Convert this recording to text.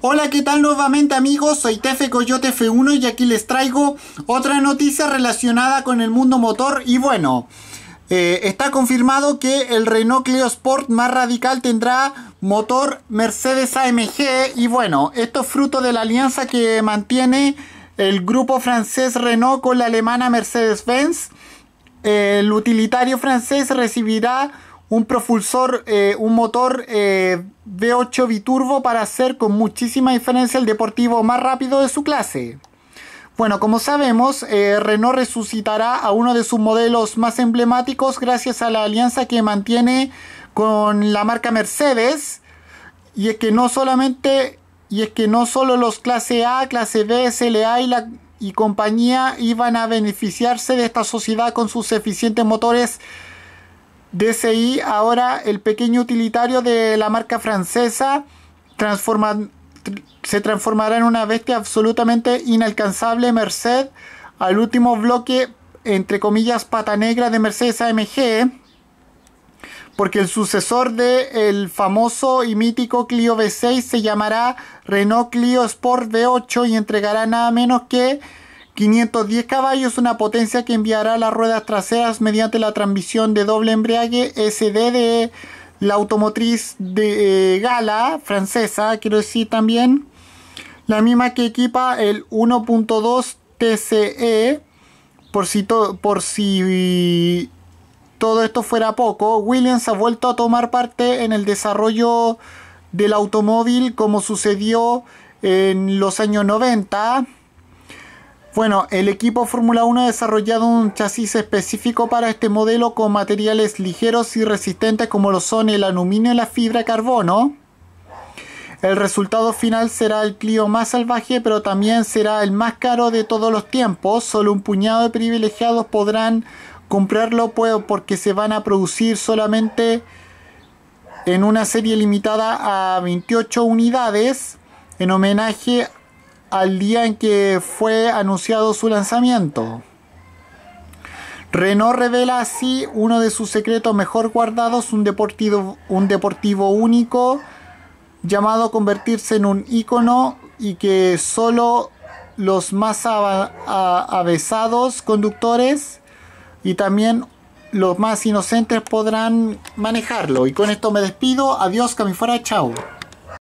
Hola, ¿qué tal nuevamente amigos? Soy Tefe Coyote F1 y aquí les traigo otra noticia relacionada con el mundo motor y bueno, eh, está confirmado que el Renault Clio Sport más radical tendrá motor Mercedes AMG y bueno, esto es fruto de la alianza que mantiene el grupo francés Renault con la alemana Mercedes-Benz. El utilitario francés recibirá un propulsor, eh, un motor eh, V8 biturbo para hacer con muchísima diferencia el deportivo más rápido de su clase. Bueno, como sabemos, eh, Renault resucitará a uno de sus modelos más emblemáticos gracias a la alianza que mantiene con la marca Mercedes. Y es que no solamente, y es que no solo los clase A, clase B, SLA y compañía iban a beneficiarse de esta sociedad con sus eficientes motores DCI, ahora el pequeño utilitario de la marca francesa, transforma, se transformará en una bestia absolutamente inalcanzable merced al último bloque, entre comillas, pata negra de Mercedes AMG, porque el sucesor del el famoso y mítico Clio V6 se llamará Renault Clio Sport V8 y entregará nada menos que 510 caballos, una potencia que enviará las ruedas traseras mediante la transmisión de doble embriague SD de la automotriz de eh, Gala francesa, quiero decir también, la misma que equipa el 1.2 TCE, por si todo esto fuera poco, Williams ha vuelto a tomar parte en el desarrollo del automóvil como sucedió en los años 90 bueno, el equipo Fórmula 1 ha desarrollado un chasis específico para este modelo con materiales ligeros y resistentes como lo son el aluminio y la fibra de carbono. El resultado final será el Clio más salvaje, pero también será el más caro de todos los tiempos. Solo un puñado de privilegiados podrán comprarlo pues, porque se van a producir solamente en una serie limitada a 28 unidades en homenaje a al día en que fue anunciado su lanzamiento. Renault revela así uno de sus secretos mejor guardados, un deportivo, único llamado a convertirse en un ícono y que solo los más avesados conductores y también los más inocentes podrán manejarlo. Y con esto me despido. Adiós, Camifora. Chao.